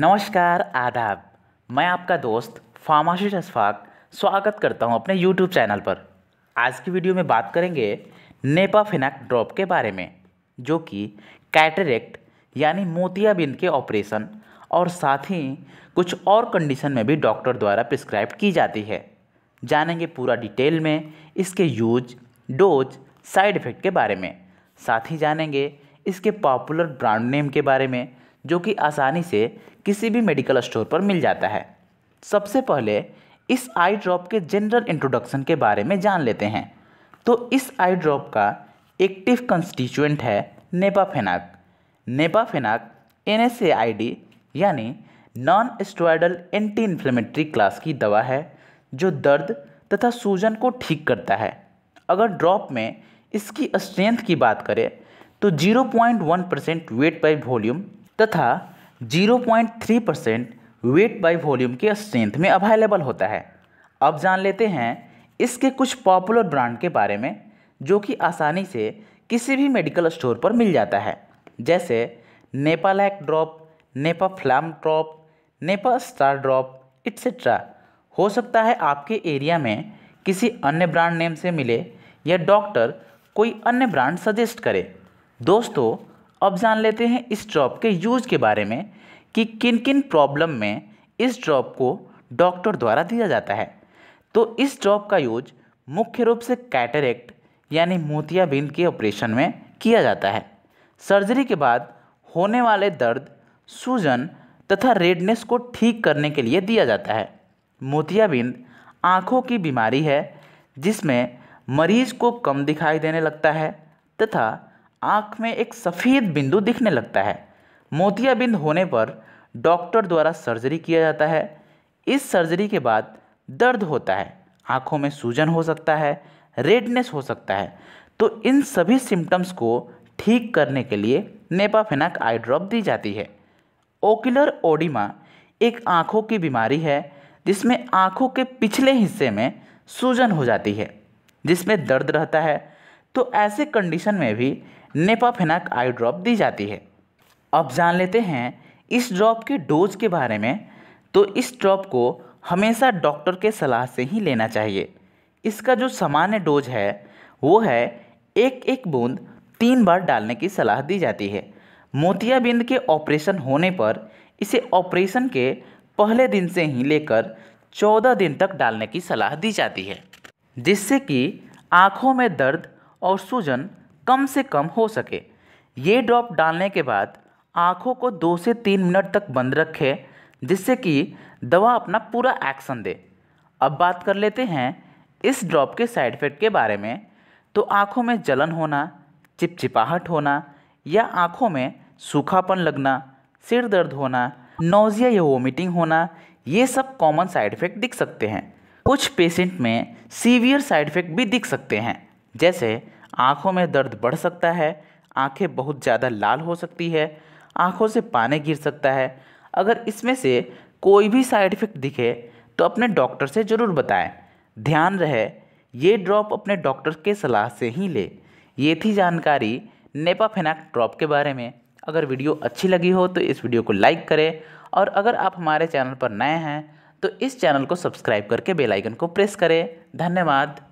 नमस्कार आदाब मैं आपका दोस्त फार्मासिस्ट अशफाक स्वागत करता हूं अपने यूट्यूब चैनल पर आज की वीडियो में बात करेंगे नेपाफिनाक ड्रॉप के बारे में जो कि कैटरेक्ट यानी मोतियाबिंद के ऑपरेशन और साथ ही कुछ और कंडीशन में भी डॉक्टर द्वारा प्रिस्क्राइब की जाती है जानेंगे पूरा डिटेल में इसके यूज डोज साइड इफ़ेक्ट के बारे में साथ ही जानेंगे इसके पॉपुलर ब्रांड नेम के बारे में जो कि आसानी से किसी भी मेडिकल स्टोर पर मिल जाता है सबसे पहले इस आई ड्रॉप के जनरल इंट्रोडक्शन के बारे में जान लेते हैं तो इस आई ड्रॉप का एक्टिव कंस्टिट्यूएंट है nepafenac nepafenac N S A I D यानी non steroidal anti inflammatory class की दवा है जो दर्द तथा सूजन को ठीक करता है अगर ड्रॉप में इसकी स्ट्रेंथ की बात करें तो 0.1 परसेंट वेट बाई वॉल्यूम तथा 0.3 परसेंट वेट बाय वॉल्यूम के स्ट्रेंथ में अवेलेबल होता है अब जान लेते हैं इसके कुछ पॉपुलर ब्रांड के बारे में जो कि आसानी से किसी भी मेडिकल स्टोर पर मिल जाता है जैसे Nepalac drop Nepaflam drop Nepastar drop etcetera हो सकता है आपके एरिया में किसी अन्य ब्रांड नेम से मिले या डॉक्टर कोई अन्य ब्रांड सजेस्ट करे दोस्तों अब जान लेते हैं इस ड्रॉप के यूज के बारे में कि किन किन प्रॉब्लम में इस ड्रॉप को डॉक्टर द्वारा दिया जाता है तो इस ड्रॉप का यूज मुख्य रूप से कैटरेक्ट यानी मोतियाबिंद के ऑपरेशन में किया जाता है सर्जरी के बाद होने वाले दर्द सूजन तथा रेडनेस को ठीक करने के लिए दिया जाता है मोतियाबिंद आँखों की बीमारी है जिसमें मरीज को कम दिखाई देने लगता है तथा आँख में एक सफ़ेद बिंदु दिखने लगता है मोतियाबिंद होने पर डॉक्टर द्वारा सर्जरी किया जाता है इस सर्जरी के बाद दर्द होता है आँखों में सूजन हो सकता है रेडनेस हो सकता है तो इन सभी सिम्टम्स को ठीक करने के लिए नेपाफेनाक आई ड्रॉप दी जाती है ओकुलर ओडिमा एक आँखों की बीमारी है जिसमें आँखों के पिछले हिस्से में सूजन हो जाती है जिसमें दर्द रहता है तो ऐसे कंडीशन में भी नेपाफेनाक आई ड्रॉप दी जाती है अब जान लेते हैं इस ड्रॉप के डोज के बारे में तो इस ड्रॉप को हमेशा डॉक्टर के सलाह से ही लेना चाहिए इसका जो सामान्य डोज है वो है एक एक बूंद तीन बार डालने की सलाह दी जाती है मोतियाबिंद के ऑपरेशन होने पर इसे ऑपरेशन के पहले दिन से ही लेकर चौदह दिन तक डालने की सलाह दी जाती है जिससे कि आँखों में दर्द और सूजन कम से कम हो सके ये ड्रॉप डालने के बाद आँखों को दो से तीन मिनट तक बंद रखें जिससे कि दवा अपना पूरा एक्शन दे अब बात कर लेते हैं इस ड्रॉप के साइड इफेक्ट के बारे में तो आँखों में जलन होना चिपचिपाहट होना या आँखों में सूखापन लगना सिर दर्द होना नोजिया या वोमिटिंग होना ये सब कॉमन साइड इफ़ेक्ट दिख सकते हैं कुछ पेशेंट में सीवियर साइड इफ़ेक्ट भी दिख सकते हैं जैसे आँखों में दर्द बढ़ सकता है आँखें बहुत ज़्यादा लाल हो सकती है आँखों से पानी गिर सकता है अगर इसमें से कोई भी साइड इफ़ेक्ट दिखे तो अपने डॉक्टर से ज़रूर बताएं ध्यान रहे ये ड्रॉप अपने डॉक्टर के सलाह से ही ले ये थी जानकारी नेपाफेनाक ड्रॉप के बारे में अगर वीडियो अच्छी लगी हो तो इस वीडियो को लाइक करें और अगर आप हमारे चैनल पर नए हैं तो इस चैनल को सब्सक्राइब करके बेलाइकन को प्रेस करें धन्यवाद